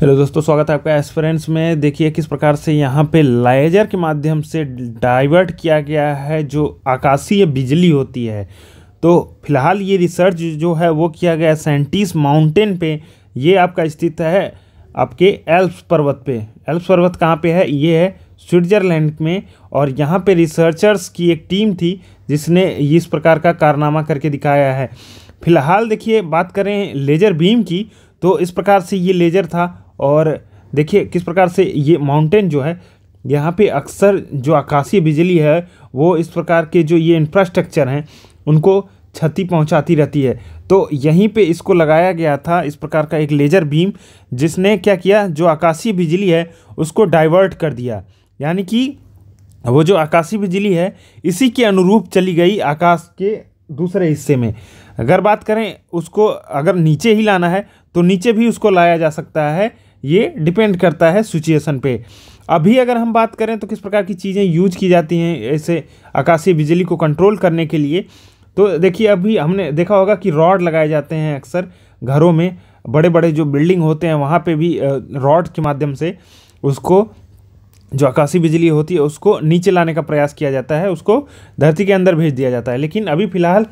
hello दोस्तों स्वागत है आपका एक्सपेरेंस में देखिए किस प्रकार से यहाँ पे लाइजर के माध्यम से डाइवर्ट किया गया है जो आकाशीय बिजली होती है तो फिलहाल ये रिसर्च जो है वो किया गया है सेंटिस माउंटेन पे ये आपका स्थित है आपके एल्प्स पर्वत पे एल्प्स पर्वत कहाँ पे है ये है स्विट्जरलैंड में और यहाँ पर रिसर्चर्स की एक टीम थी जिसने इस प्रकार का कारनामा करके दिखाया है फिलहाल देखिए बात करें लेज़र बीम की तो इस प्रकार से ये लेज़र था और देखिए किस प्रकार से ये माउंटेन जो है यहाँ पे अक्सर जो आकाशीय बिजली है वो इस प्रकार के जो ये इंफ्रास्ट्रक्चर हैं उनको क्षति पहुँचाती रहती है तो यहीं पे इसको लगाया गया था इस प्रकार का एक लेज़र बीम जिसने क्या किया जो आकाशीय बिजली है उसको डाइवर्ट कर दिया यानी कि वो जो आकाशीय बिजली है इसी के अनुरूप चली गई आकाश के दूसरे हिस्से में अगर बात करें उसको अगर नीचे ही लाना है तो नीचे भी उसको लाया जा सकता है ये डिपेंड करता है सिचुएसन पे अभी अगर हम बात करें तो किस प्रकार की चीज़ें यूज की जाती हैं ऐसे आकाशीय बिजली को कंट्रोल करने के लिए तो देखिए अभी हमने देखा होगा कि रॉड लगाए जाते हैं अक्सर घरों में बड़े बड़े जो बिल्डिंग होते हैं वहाँ पे भी रॉड के माध्यम से उसको जो आकाशीय बिजली होती है उसको नीचे लाने का प्रयास किया जाता है उसको धरती के अंदर भेज दिया जाता है लेकिन अभी फ़िलहाल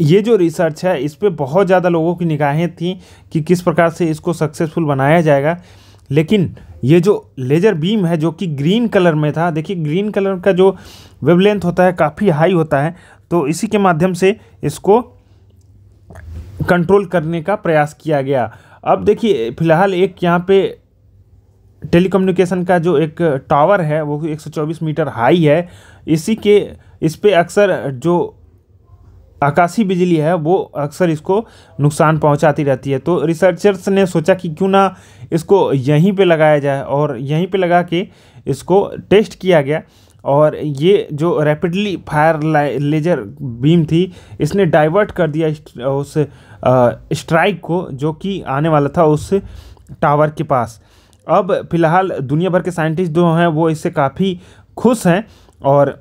ये जो रिसर्च है इस पर बहुत ज़्यादा लोगों की निगाहें थी कि किस प्रकार से इसको सक्सेसफुल बनाया जाएगा लेकिन ये जो लेज़र बीम है जो कि ग्रीन कलर में था देखिए ग्रीन कलर का जो वेवलेंथ होता है काफ़ी हाई होता है तो इसी के माध्यम से इसको कंट्रोल करने का प्रयास किया गया अब देखिए फिलहाल एक यहाँ पे टेली का जो एक टावर है वो 124 मीटर हाई है इसी के इस पर अक्सर जो आकाशीय बिजली है वो अक्सर इसको नुकसान पहुंचाती रहती है तो रिसर्चर्स ने सोचा कि क्यों ना इसको यहीं पे लगाया जाए और यहीं पे लगा के इसको टेस्ट किया गया और ये जो रैपिडली फायर लेजर बीम थी इसने डाइवर्ट कर दिया उस स्ट्राइक को जो कि आने वाला था उस टावर के पास अब फिलहाल दुनिया भर के साइंटिस्ट जो हैं वो इससे काफ़ी खुश हैं और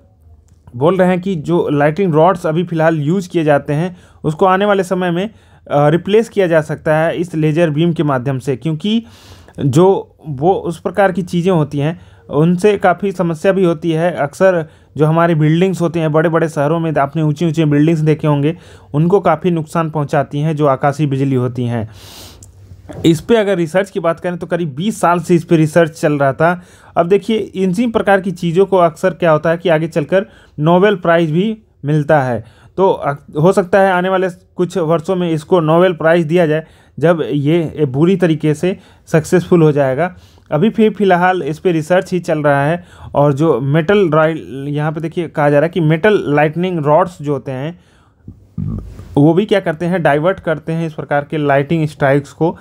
बोल रहे हैं कि जो लाइटिंग रॉड्स अभी फ़िलहाल यूज़ किए जाते हैं उसको आने वाले समय में रिप्लेस किया जा सकता है इस लेज़र बीम के माध्यम से क्योंकि जो वो उस प्रकार की चीज़ें होती हैं उनसे काफ़ी समस्या भी होती है अक्सर जो हमारे बिल्डिंग्स होती हैं बड़े बड़े शहरों में आपने ऊंची ऊंची बिल्डिंग्स देखे होंगे उनको काफ़ी नुकसान पहुंचाती हैं जो आकाशीय बिजली होती हैं इस पर अगर रिसर्च की बात करें तो करीब 20 साल से इस पर रिसर्च चल रहा था अब देखिए इन सी प्रकार की चीज़ों को अक्सर क्या होता है कि आगे चलकर नोबेल प्राइज़ भी मिलता है तो हो सकता है आने वाले कुछ वर्षों में इसको नोबेल प्राइज़ दिया जाए जब ये बुरी तरीके से सक्सेसफुल हो जाएगा अभी फिर फिलहाल इस पर रिसर्च ही चल रहा है और जो मेटल रॉय यहाँ पे देखिए कहा जा रहा है कि मेटल लाइटनिंग रॉड्स जो होते हैं वो भी क्या करते हैं डाइवर्ट करते हैं इस प्रकार के लाइटिंग स्ट्राइक्स को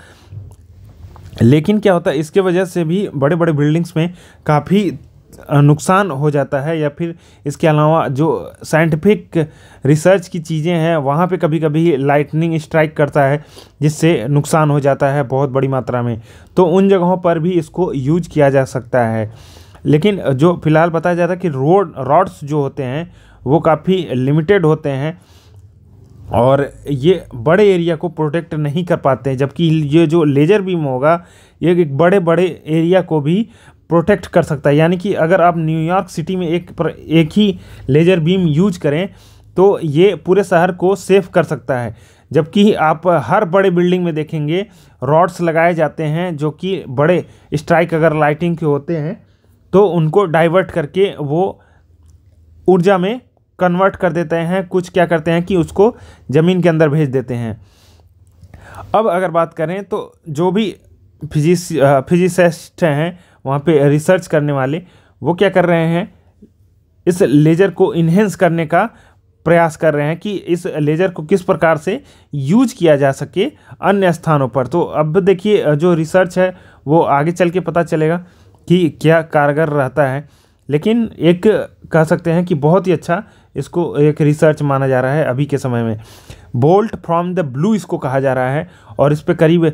लेकिन क्या होता है इसके वजह से भी बड़े बड़े बिल्डिंग्स में काफ़ी नुकसान हो जाता है या फिर इसके अलावा जो साइंटिफिक रिसर्च की चीज़ें हैं वहाँ पे कभी कभी लाइटनिंग स्ट्राइक करता है जिससे नुकसान हो जाता है बहुत बड़ी मात्रा में तो उन जगहों पर भी इसको यूज किया जा सकता है लेकिन जो फ़िलहाल बताया जाता है कि रोड रॉड्स जो होते हैं वो काफ़ी लिमिटेड होते हैं और ये बड़े एरिया को प्रोटेक्ट नहीं कर पाते हैं जबकि ये जो लेज़र बीम होगा ये एक बड़े बड़े एरिया को भी प्रोटेक्ट कर सकता है यानी कि अगर आप न्यूयॉर्क सिटी में एक पर एक ही लेज़र बीम यूज करें तो ये पूरे शहर को सेफ कर सकता है जबकि आप हर बड़े बिल्डिंग में देखेंगे रॉड्स लगाए जाते हैं जो कि बड़े स्ट्राइक अगर लाइटिंग के होते हैं तो उनको डाइवर्ट करके वो ऊर्जा में कन्वर्ट कर देते हैं कुछ क्या करते हैं कि उसको ज़मीन के अंदर भेज देते हैं अब अगर बात करें तो जो भी फिजिस फिजिसिस्ट हैं वहाँ पे रिसर्च करने वाले वो क्या कर रहे हैं इस लेज़र को इन्हेंस करने का प्रयास कर रहे हैं कि इस लेज़र को किस प्रकार से यूज किया जा सके अन्य स्थानों पर तो अब देखिए जो रिसर्च है वो आगे चल के पता चलेगा कि क्या कारगर रहता है लेकिन एक कह सकते हैं कि बहुत ही अच्छा इसको एक रिसर्च माना जा रहा है अभी के समय में बोल्ट फ्रॉम द ब्लू इसको कहा जा रहा है और इस पर करीब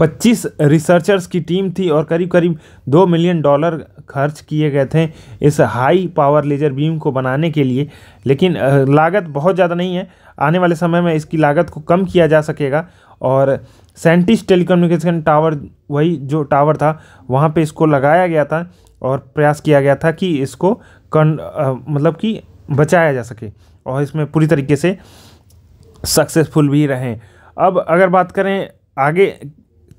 25 रिसर्चर्स की टीम थी और करीब करीब दो मिलियन डॉलर खर्च किए गए थे इस हाई पावर लेजर बीम को बनाने के लिए लेकिन लागत बहुत ज़्यादा नहीं है आने वाले समय में इसकी लागत को कम किया जा सकेगा और सेंटिस टेलीकम्युनिकेशन टावर वही जो टावर था वहाँ पे इसको लगाया गया था और प्रयास किया गया था कि इसको कन, आ, मतलब कि बचाया जा सके और इसमें पूरी तरीके से सक्सेसफुल भी रहें अब अगर बात करें आगे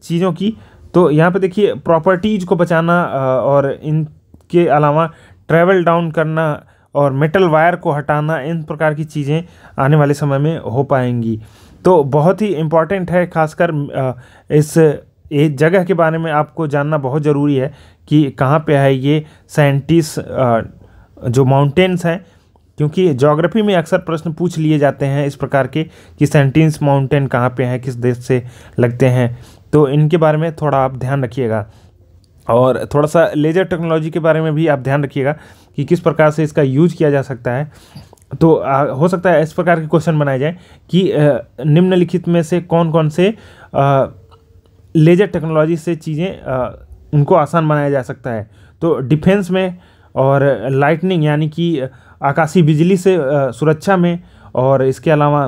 चीज़ों की तो यहाँ पे देखिए प्रॉपर्टीज़ को बचाना और इनके अलावा ट्रैवल डाउन करना और मेटल वायर को हटाना इन प्रकार की चीज़ें आने वाले समय में हो पाएंगी तो बहुत ही इम्पॉर्टेंट है खासकर इस एक जगह के बारे में आपको जानना बहुत ज़रूरी है कि कहाँ पे है ये साइंटिस्ट जो माउंटेन्स हैं क्योंकि जोग्राफी में अक्सर प्रश्न पूछ लिए जाते हैं इस प्रकार के कि सेंटिन्स माउंटेन कहाँ पे हैं किस देश से लगते हैं तो इनके बारे में थोड़ा आप ध्यान रखिएगा और थोड़ा सा लेजर टेक्नोलॉजी के बारे में भी आप ध्यान रखिएगा कि किस प्रकार से इसका यूज किया जा सकता है तो आ, हो सकता है इस प्रकार के क्वेश्चन बनाए जाए कि निम्नलिखित में से कौन कौन से आ, लेजर टेक्नोलॉजी से चीज़ें उनको आसान बनाया जा सकता है तो डिफेंस में और लाइटनिंग यानी कि आकाशीय बिजली से सुरक्षा में और इसके अलावा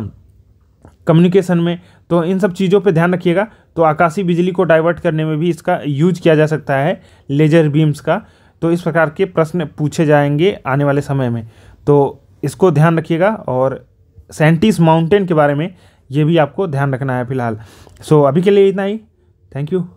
कम्युनिकेशन में तो इन सब चीज़ों पे ध्यान रखिएगा तो आकाशीय बिजली को डाइवर्ट करने में भी इसका यूज किया जा सकता है लेजर बीम्स का तो इस प्रकार के प्रश्न पूछे जाएंगे आने वाले समय में तो इसको ध्यान रखिएगा और सेंटिस माउंटेन के बारे में ये भी आपको ध्यान रखना है फिलहाल सो so, अभी के लिए इतना ही थैंक यू